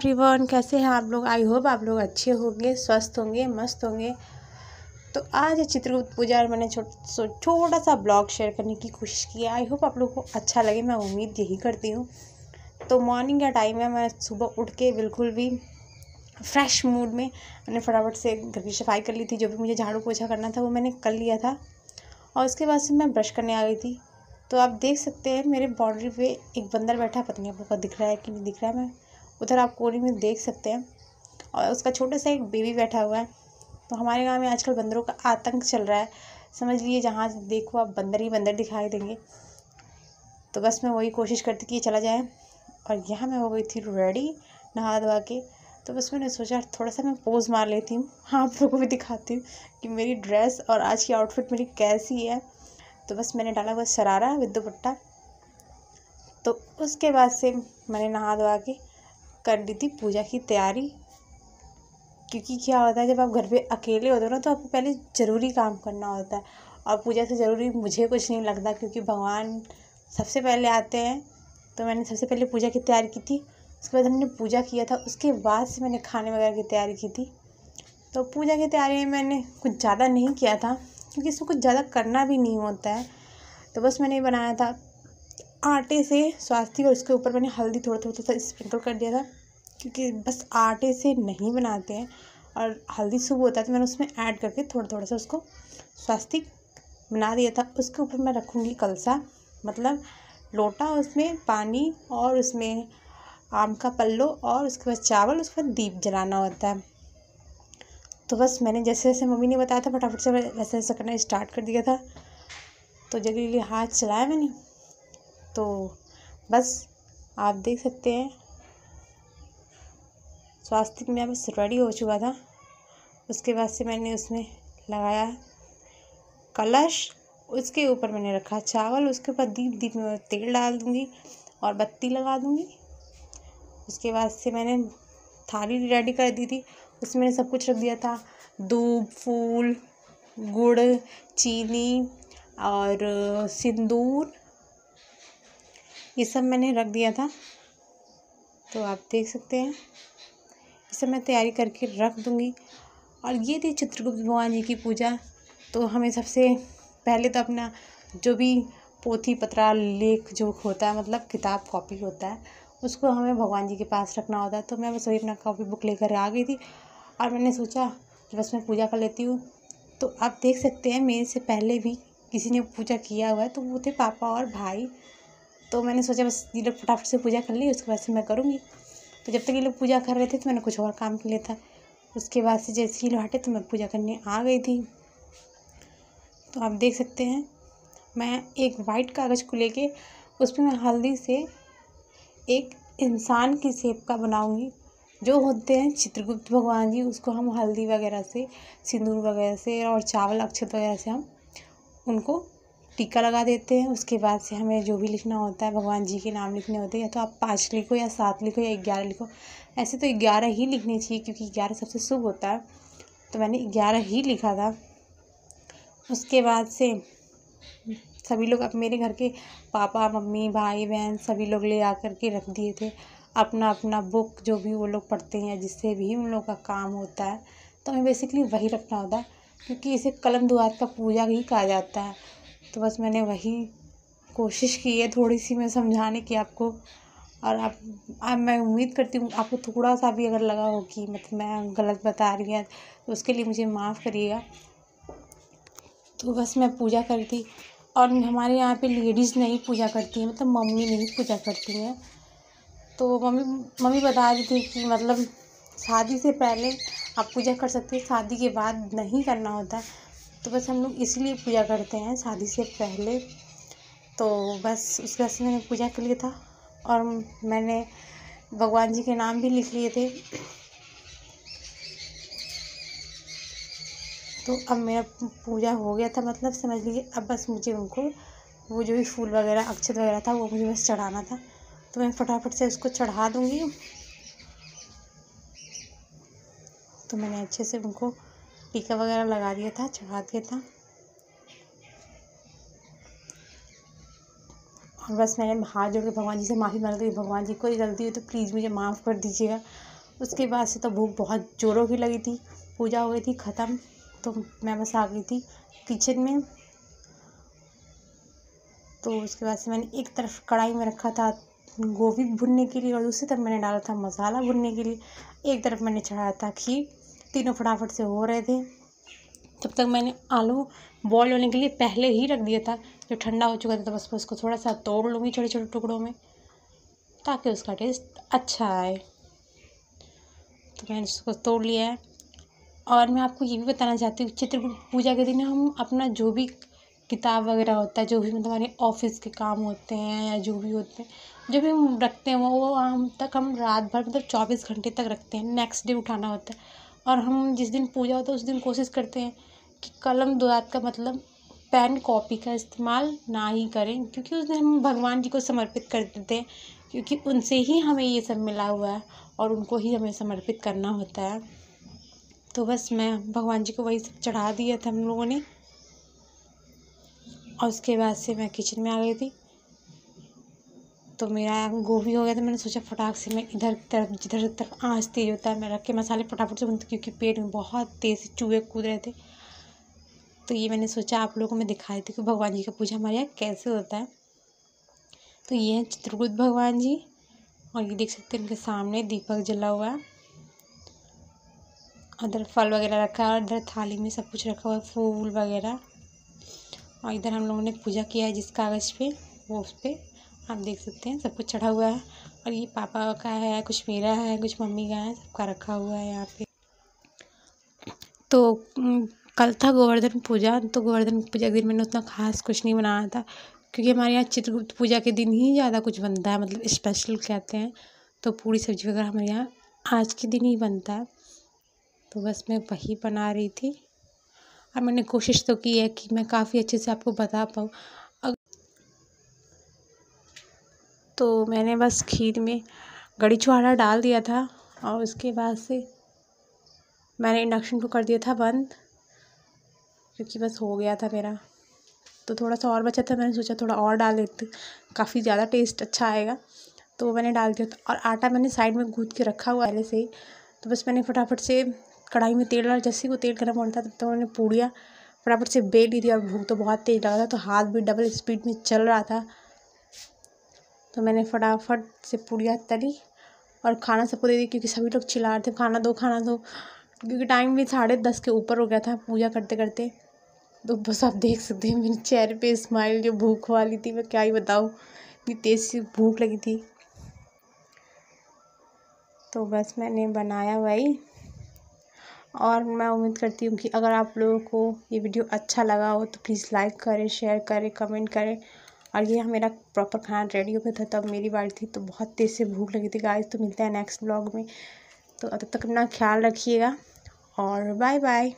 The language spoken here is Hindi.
एवरीवन कैसे हैं आप लोग आई होप आप लोग अच्छे होंगे स्वस्थ होंगे मस्त होंगे तो आज चित्रगुप्त पूजा मैंने छोटा छोटा सा ब्लॉग शेयर करने की कोशिश की आई होप आप लोग को अच्छा लगे मैं उम्मीद यही करती हूँ तो मॉर्निंग का टाइम है मैं सुबह उठ के बिल्कुल भी फ्रेश मूड में मैंने फटाफट से घर की सफाई कर ली थी जो भी मुझे झाड़ू पोछा करना था वो मैंने कर लिया था और उसके बाद से मैं ब्रश करने आ गई थी तो आप देख सकते हैं मेरे बाउंड्री पे एक बंदर बैठा पत्नी नहीं दिख रहा है कि नहीं दिख रहा है मैं उधर आप कोने में देख सकते हैं और उसका छोटा सा एक बेबी बैठा हुआ है तो हमारे गाँव में आजकल बंदरों का आतंक चल रहा है समझ लीजिए जहाँ देखो आप बंदर ही बंदर दिखाई देंगे तो बस मैं वही कोशिश करती कि चला जाए और यहाँ मैं हो गई थी रेडी नहा धोवा के तो बस मैंने सोचा थोड़ा सा मैं पोज मार लेती हूँ हाँ आप लोगों को भी दिखाती हूँ कि मेरी ड्रेस और आज की आउटफिट मेरी कैसी है तो बस मैंने डाला हुआ शरारा विद दुपट्टा तो उसके बाद से मैंने नहा धोवा के कर ली थी पूजा की तैयारी क्योंकि क्या होता है जब आप घर पे अकेले होते हो ना तो आपको पहले ज़रूरी काम करना होता है और पूजा से ज़रूरी मुझे कुछ नहीं लगता क्योंकि भगवान सबसे पहले आते हैं तो मैंने सबसे पहले पूजा की तैयारी की थी उसके बाद हमने पूजा किया था उसके बाद से मैंने खाने वगैरह की तैयारी की थी तो पूजा की तैयारी में मैंने कुछ ज़्यादा नहीं किया था क्योंकि इसमें कुछ ज़्यादा करना भी नहीं होता है तो बस मैंने बनाया था आटे से स्वास्थ्य और उसके ऊपर मैंने हल्दी थोड़ा थोड़ा सा स्प्रिंकल कर दिया था क्योंकि बस आटे से नहीं बनाते हैं और हल्दी सूप होता है तो मैंने उसमें ऐड करके थोड़ा थोड़ा सा उसको स्वास्थ्य बना दिया था उसके ऊपर मैं रखूँगी कलसा मतलब लोटा उसमें पानी और उसमें आम का पल्लो और उसके बाद चावल उसके बाद दीप जलाना होता है तो बस मैंने जैसे जैसे मम्मी ने बताया था फटाफट से वैसे वैसे करना स्टार्ट कर दिया था तो जल्दी हाथ चलाया मैंने तो बस आप देख सकते हैं स्वास्थ्य में बस रेडी हो चुका था उसके बाद से मैंने उसमें लगाया कलश उसके ऊपर मैंने रखा चावल उसके ऊपर दीप दीप में तेल डाल दूँगी और बत्ती लगा दूँगी उसके बाद से मैंने थाली रेडी कर दी थी उसमें मैंने सब कुछ रख दिया था धूप फूल गुड़ चीनी और सिंदूर ये सब मैंने रख दिया था तो आप देख सकते हैं ये सब मैं तैयारी करके रख दूँगी और ये थी चित्रगुप्त भगवान जी की पूजा तो हमें सबसे पहले तो अपना जो भी पोथी पत्रा लेख जो होता है मतलब किताब कॉपी होता है उसको हमें भगवान जी के पास रखना होता है तो मैं बस वही अपना कॉपी बुक लेकर आ गई थी और मैंने सोचा बस मैं पूजा कर लेती हूँ तो आप देख सकते हैं मेरे से पहले भी किसी ने पूजा किया हुआ है तो वो थे पापा और भाई तो मैंने सोचा बस ये लोग फटाफट से पूजा कर ली उसके बाद से मैं करूँगी तो जब तक ये लोग पूजा कर रहे थे तो मैंने कुछ और काम के लिए था उसके बाद से जैसे ही लोग हटे तो मैं पूजा करने आ गई थी तो आप देख सकते हैं मैं एक वाइट कागज़ को लेके उस पर मैं हल्दी से एक इंसान की सेप का बनाऊँगी जो होते हैं चित्रगुप्त भगवान जी उसको हम हल्दी वगैरह से सिंदूर वगैरह से और चावल अक्षत वगैरह से हम उनको टीका लगा देते हैं उसके बाद से हमें जो भी लिखना होता है भगवान जी के नाम लिखने होते हैं या तो आप पाँच लिखो या सात लिखो या ग्यारह लिखो ऐसे तो ग्यारह ही लिखने चाहिए क्योंकि ग्यारह सबसे शुभ होता है तो मैंने ग्यारह ही लिखा था उसके बाद से सभी लोग अब मेरे घर के पापा मम्मी भाई बहन सभी लोग ले आ के रख दिए थे अपना अपना बुक जो भी वो लोग पढ़ते हैं जिससे भी उन लोगों का काम होता है तो हमें बेसिकली वही रखना होता है क्योंकि इसे कलम दुआत का पूजा ही कहा जाता है तो बस मैंने वही कोशिश की है थोड़ी सी मैं समझाने की आपको और आप, आप मैं उम्मीद करती हूँ आपको थोड़ा सा भी अगर लगा हो कि मतलब मैं गलत बता रही है तो उसके लिए मुझे माफ़ करिएगा तो बस मैं पूजा करती और हमारे यहाँ पे लेडीज़ नहीं पूजा करती हैं मतलब मम्मी नहीं पूजा करती हैं तो मम्मी मम्मी बता रही थी कि मतलब शादी से पहले आप पूजा कर सकते हैं शादी के बाद नहीं करना होता तो बस हम लोग इसीलिए पूजा करते हैं शादी से पहले तो बस उसके से मैंने पूजा के लिए था और मैंने भगवान जी के नाम भी लिख लिए थे तो अब मेरा पूजा हो गया था मतलब समझ लीजिए अब बस मुझे उनको वो जो भी फूल वगैरह अक्षत वगैरह था वो मुझे बस चढ़ाना था तो मैं फटाफट से उसको चढ़ा दूँगी तो मैंने अच्छे से उनको टीका वगैरह लगा दिया था चढ़ा दिया था और बस मैंने हाथ जोड़ के भगवान जी से माफ़ी मांग ली भगवान जी कोई गलती हुई तो प्लीज़ मुझे माफ़ कर दीजिएगा उसके बाद से तो भूख बहुत ज़ोरों की लगी थी पूजा हो गई थी ख़त्म तो मैं बस आ गई थी किचन में तो उसके बाद से मैंने एक तरफ कढ़ाई में रखा था गोभी भुनने के लिए और दूसरी तरफ मैंने डाला था मसाला भुनने के लिए एक तरफ मैंने चढ़ाया था खीर तीनों फटाफट से हो रहे थे तब तक मैंने आलू बॉयल होने के लिए पहले ही रख दिया था जो ठंडा हो चुका था तो बस मैं उसको थोड़ा सा तोड़ लूँगी छोटे छोटे टुकड़ों में ताकि उसका टेस्ट अच्छा आए तो मैंने उसको तोड़ लिया है और मैं आपको ये भी बताना चाहती हूँ चित्रकूट पूजा के दिन हम अपना जो भी किताब वगैरह होता है जो भी मतलब हमारे ऑफिस के काम होते हैं या जो भी होते हैं जो भी हम रखते हैं वो हम तक हम रात भर मतलब चौबीस घंटे तक रखते हैं नेक्स्ट डे उठाना होता है और हम जिस दिन पूजा होता है उस दिन कोशिश करते हैं कि कलम दुआत का मतलब पेन कॉपी का इस्तेमाल ना ही करें क्योंकि उस दिन हम भगवान जी को समर्पित कर देते हैं क्योंकि उनसे ही हमें ये सब मिला हुआ है और उनको ही हमें समर्पित करना होता है तो बस मैं भगवान जी को वही सब चढ़ा दिया था हम लोगों ने और उसके बाद से मैं किचन में आ गई थी तो मेरा गोभी हो गया तो मैंने सोचा फटाक से मैं इधर तरफ जिधर तरफ आँच तेज़ होता है मैं रख के मसाले फटाफट से बनते क्योंकि पेट में बहुत तेज़ चूहे कूद रहे थे तो ये मैंने सोचा आप लोगों को मैं दिखा देती कि भगवान जी का पूजा हमारे यहाँ कैसे होता है तो ये है चित्रगुप्त भगवान जी और ये देख सकते हैं उनके सामने दीपक जला हुआ है उधर फल वगैरह रखा है और इधर थाली में सब कुछ रखा हुआ है फूल वगैरह और इधर हम लोगों ने पूजा किया है जिस कागज़ पे वो उस पर आप देख सकते हैं सब कुछ चढ़ा हुआ है और ये पापा का है कुछ मेरा है कुछ मम्मी का है सबका रखा हुआ है यहाँ पे तो कल था गोवर्धन पूजा तो गोवर्धन पूजा के दिन मैंने उतना खास कुछ नहीं बनाया था क्योंकि हमारे यहाँ चित्रगुप्त पूजा के दिन ही ज़्यादा कुछ बनता है मतलब स्पेशल कहते हैं तो पूरी सब्जी वगैरह हमारे यहाँ आज के दिन ही बनता है तो बस मैं वही बना रही थी और मैंने कोशिश तो की है कि मैं काफ़ी अच्छे से आपको बता पाऊँ तो मैंने बस खीर में गड़ी छुहारा डाल दिया था और उसके बाद से मैंने इंडक्शन को कर दिया था बंद क्योंकि बस हो गया था मेरा तो थोड़ा सा और बचा था मैंने सोचा थोड़ा और डाल देते काफ़ी ज़्यादा टेस्ट अच्छा आएगा तो वो मैंने डाल दिया और आटा मैंने साइड में गूँद के रखा हुआ पहले से ही तो बस मैंने फटाफट से कढ़ाई में तेल डाला जैसे वो तेल गर्म होता था तब तो मैंने पूड़िया फटाफट से बेल ली थी और भूख तो बहुत तेज़ लगा था तो हाथ भी डबल स्पीड में चल रहा था तो मैंने फटाफट से पूड़ियाँ तली और खाना सबको दे दी क्योंकि सभी लोग चिल्ला रहे थे खाना दो खाना दो क्योंकि टाइम भी साढ़े दस के ऊपर हो गया था पूजा करते करते तो बस आप देख सकते हैं मेरे चेहरे पे स्माइल जो भूख वाली थी मैं क्या ही बताऊँ इतनी तेज़ सी भूख लगी थी तो बस मैंने बनाया वही और मैं उम्मीद करती हूँ कि अगर आप लोगों को ये वीडियो अच्छा लगा हो तो प्लीज़ लाइक करें शेयर करें कमेंट करें और ये मेरा प्रॉपर खाना रेडी हो गया था तब मेरी बारी थी तो बहुत तेज़ से भूख लगी थी गाइस तो मिलते हैं नेक्स्ट ब्लॉग में तो अब तक अपना ख्याल रखिएगा और बाय बाय